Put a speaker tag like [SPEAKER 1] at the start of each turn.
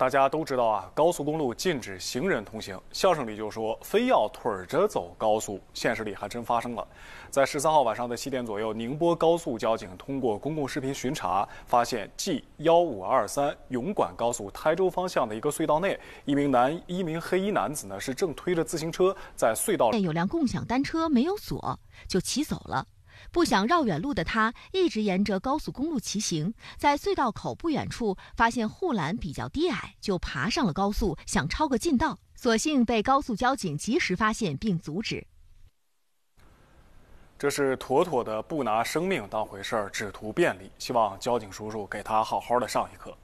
[SPEAKER 1] 大家都知道啊，高速公路禁止行人通行。相声里就说非要腿着走高速，现实里还真发生了。在十三号晚上的七点左右，宁波高速交警通过公共视频巡查，发现 G 幺五二三甬莞高速台州方向的一个隧道内，一名男一名黑衣男子呢是正推着自行车在隧道内
[SPEAKER 2] 有辆共享单车没有锁就骑走了。不想绕远路的他，一直沿着高速公路骑行，在隧道口不远处发现护栏比较低矮，就爬上了高速，想抄个近道。所幸被高速交警及时发现并阻止。
[SPEAKER 1] 这是妥妥的不拿生命当回事儿，只图便利。希望交警叔叔给他好好的上一课。